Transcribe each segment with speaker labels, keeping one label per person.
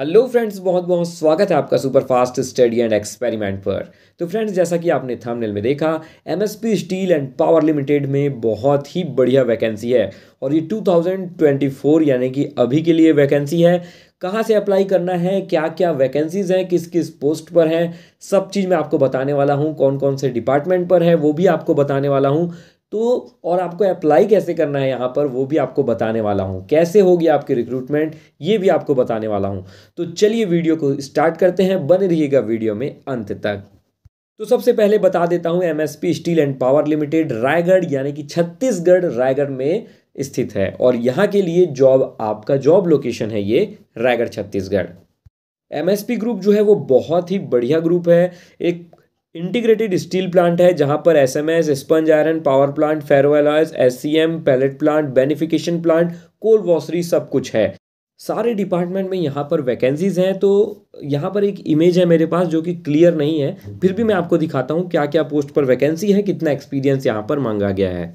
Speaker 1: hello friends बहुत बहुत स्वागत है आपका super fast study and experiment पर तो फ्रेंड्स जैसा कि आपने थंबनेल में देखा MSP steel and power limited में बहुत ही बढ़िया वैकेंसी है और ये 2024 यानी कि अभी के लिए वैकेंसी है कहाँ से अप्लाई करना है क्या क्या वैकेंसीज़ हैं किस किस पोस्ट पर हैं सब चीज़ मैं आपको बताने वाला हूँ कौन कौन से डिपार्टमेंट पर है वो भी आपको बताने वाला हूँ तो और आपको अप्लाई कैसे करना है यहाँ पर वो भी आपको बताने वाला हूँ कैसे होगी आपकी रिक्रूटमेंट ये भी आपको बताने वाला हूँ तो चलिए वीडियो को स्टार्ट करते हैं बने रहिएगा वीडियो में अंत तक तो सबसे पहले बता देता हूँ MSP steel and power limited Raigarh यानी कि छत्तीसगढ़ रायगढ़ में स्थित है और यहाँ के लिए जॉब आपका जॉब लोकेशन है ये रायगढ़ छत्तीसगढ़ एमएसपी ग्रुप जो है वो बहुत ही बढ़िया ग्रुप है एक इंटीग्रेटेड स्टील प्लांट है जहां पर S M S sponge iron power plant ferroalloys S C M pellet plant beneficiation plant coal washery सब कुछ है सारे डिपार्टमेंट में यहाँ पर वैकेंसीज हैं तो यहाँ पर एक इमेज है मेरे पास जो कि क्लियर नहीं है फिर भी मैं आपको दिखाता हूँ क्या क्या पोस्ट पर वैकेंसी है कितना एक्सपीरियंस यहाँ पर मांगा गया है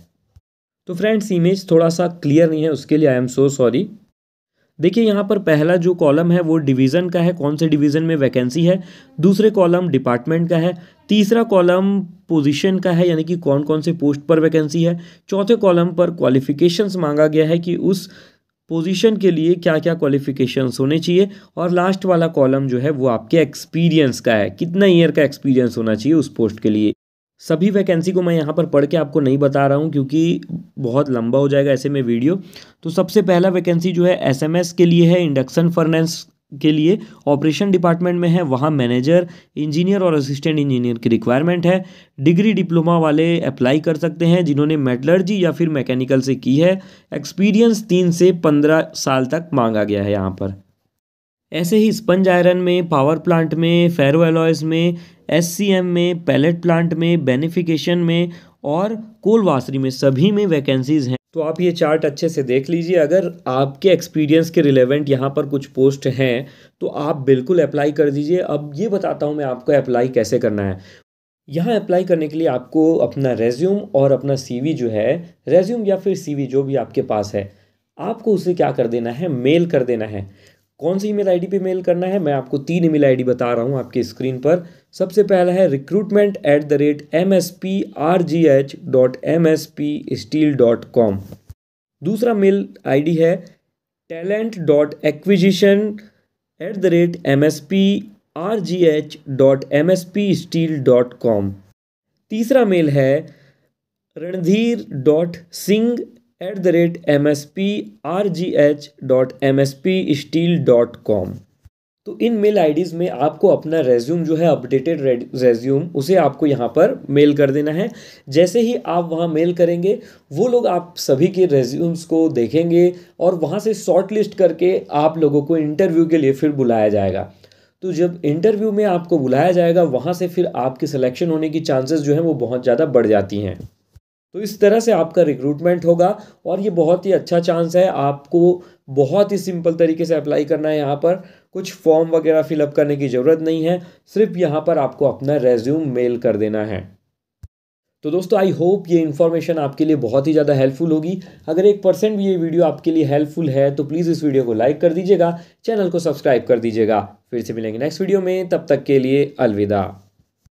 Speaker 1: तो फ्रेंड्स इमेज थोड़ा सा क्लियर नहीं है उसके लिए आई एम सो सॉरी देखिए यहाँ पर पहला जो कॉलम है वो डिवीज़न का है कौन से डिवीज़न में वैकेंसी है दूसरे कॉलम डिपार्टमेंट का है तीसरा कॉलम पोजीशन का है यानी कि कौन कौन से पोस्ट पर वैकेंसी है चौथे कॉलम पर क्वालिफिकेशंस मांगा गया है कि उस पोजीशन के लिए क्या क्या क्वालिफिकेशंस होने चाहिए और लास्ट वाला कॉलम जो है वो आपके एक्सपीरियंस का है कितना ईयर का एक्सपीरियंस होना चाहिए उस पोस्ट के लिए सभी वैकेंसी को मैं यहाँ पर पढ़ के आपको नहीं बता रहा हूँ क्योंकि बहुत लंबा हो जाएगा ऐसे में वीडियो तो सबसे पहला वैकेंसी जो है एसएमएस के लिए है इंडक्शन फर्नेंस के लिए ऑपरेशन डिपार्टमेंट में है वहाँ मैनेजर इंजीनियर और असिस्टेंट इंजीनियर की रिक्वायरमेंट है डिग्री डिप्लोमा वाले अप्लाई कर सकते हैं जिन्होंने मेटलर्जी या फिर मैकेनिकल से की है एक्सपीरियंस तीन से पंद्रह साल तक मांगा गया है यहाँ पर ऐसे ही स्पंज आयरन में पावर प्लांट में फेरो एलॉयज़ में एस में पैलेट प्लांट में बेनिफिकेशन में और कोलवासरी में सभी में वैकेंसीज़ हैं तो आप ये चार्ट अच्छे से देख लीजिए अगर आपके एक्सपीरियंस के रिलेवेंट यहाँ पर कुछ पोस्ट हैं तो आप बिल्कुल अप्लाई कर दीजिए अब ये बताता हूँ मैं आपको अप्लाई कैसे करना है यहाँ अप्लाई करने के लिए आपको अपना रेज्यूम और अपना सीवी जो है रेज्यूम या फिर सीवी जो भी आपके पास है आपको उसे क्या कर देना है मेल कर देना है कौन सी ईमेल आईडी पे मेल करना है मैं आपको तीन ईमेल आईडी बता रहा हूँ आपकी स्क्रीन पर सबसे पहला है recruitment at the rate M S P R G H dot M S P steel dot com दूसरा मेल आईडी है talent dot acquisition at the rate M S P R G H dot M S P steel dot com तीसरा mail है Randhir dot Singh at the rate M S P R G H dot M S P steel dot com तो इन mail IDs में आपको अपना resume जो है updated resume उसे आपको यहाँ पर मेल कर देना है जैसे ही आप वहाँ मेल करेंगे वो लोग आप सभी के रेज्यूम्स को देखेंगे और वहाँ से शॉर्ट लिस्ट करके आप लोगों को इंटरव्यू के लिए फिर बुलाया जाएगा तो जब इंटरव्यू में आपको बुलाया जाएगा वहाँ से फिर आपकी सिलेक्शन होने की चांसेस जो है वो बहुत ज़्यादा बढ़ जाती हैं तो इस तरह से आपका रिक्रूटमेंट होगा और ये बहुत ही अच्छा चांस है आपको बहुत ही सिंपल तरीके से अप्लाई करना है यहाँ पर कुछ फॉर्म वगैरह फिलअप करने की ज़रूरत नहीं है सिर्फ यहाँ पर आपको अपना रेज्यूम मेल कर देना है तो दोस्तों आई होप ये इन्फॉर्मेशन आपके लिए बहुत ही ज़्यादा हेल्पफुल होगी अगर एक परसेंट भी ये वीडियो आपके लिए हेल्पफुल है तो प्लीज़ इस वीडियो को लाइक कर दीजिएगा चैनल को सब्सक्राइब कर दीजिएगा फिर से मिलेंगे नेक्स्ट वीडियो में तब तक के लिए अलविदा